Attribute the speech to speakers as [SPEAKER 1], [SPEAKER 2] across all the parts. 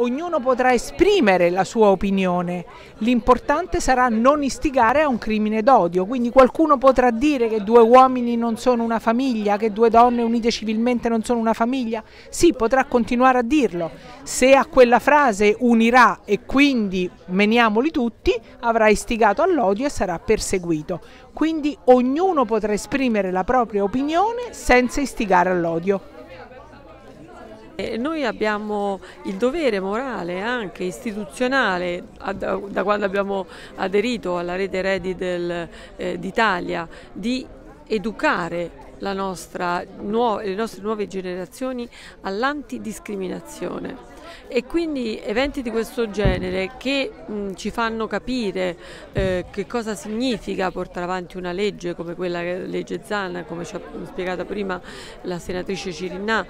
[SPEAKER 1] ognuno potrà esprimere la sua opinione, l'importante sarà non istigare a un crimine d'odio, quindi qualcuno potrà dire che due uomini non sono una famiglia, che due donne unite civilmente non sono una famiglia, sì potrà continuare a dirlo, se a quella frase unirà e quindi meniamoli tutti avrà istigato all'odio e sarà perseguito, quindi ognuno potrà esprimere la propria opinione senza istigare all'odio.
[SPEAKER 2] E noi abbiamo il dovere morale, anche istituzionale, da quando abbiamo aderito alla rete Redi eh, d'Italia, eh, di educare nostra, le nostre nuove generazioni all'antidiscriminazione. E quindi eventi di questo genere che mh, ci fanno capire eh, che cosa significa portare avanti una legge come quella legge Zanna, come ci ha spiegato prima la senatrice Cirinà,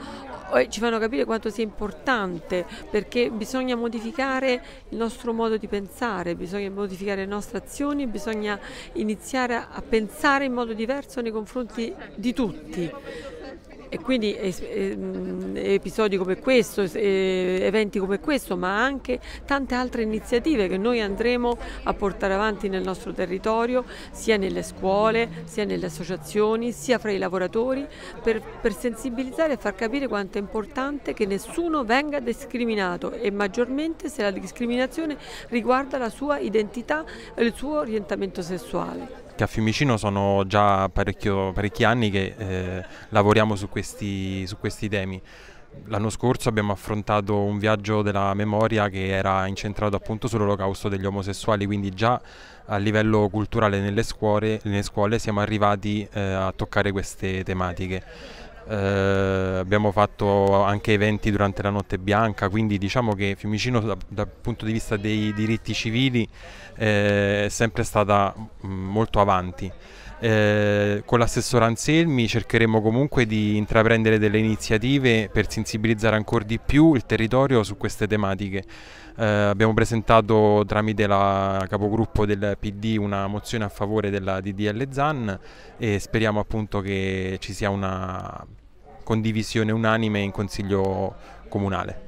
[SPEAKER 2] ci fanno capire quanto sia importante perché bisogna modificare il nostro modo di pensare, bisogna modificare le nostre azioni, bisogna iniziare a pensare in modo diverso nei confronti di tutti. E quindi ehm, episodi come questo, eh, eventi come questo, ma anche tante altre iniziative che noi andremo a portare avanti nel nostro territorio, sia nelle scuole, sia nelle associazioni, sia fra i lavoratori, per, per sensibilizzare e far capire quanto è importante che nessuno venga discriminato e maggiormente se la discriminazione riguarda la sua identità e il suo orientamento sessuale
[SPEAKER 3] che a Fiumicino sono già parecchi anni che eh, lavoriamo su questi, su questi temi. L'anno scorso abbiamo affrontato un viaggio della memoria che era incentrato appunto sull'olocausto degli omosessuali, quindi già a livello culturale nelle scuole, nelle scuole siamo arrivati eh, a toccare queste tematiche eh, abbiamo fatto anche eventi durante la notte bianca, quindi diciamo che Fiumicino da, dal punto di vista dei diritti civili eh, è sempre stata mh, mm, molto avanti. Eh, con l'assessore Anselmi cercheremo comunque di intraprendere delle iniziative per sensibilizzare ancora di più il territorio su queste tematiche. Eh, abbiamo presentato tramite la capogruppo del PD una mozione a favore della DDL ZAN e speriamo appunto che ci sia una condivisione unanime in consiglio comunale.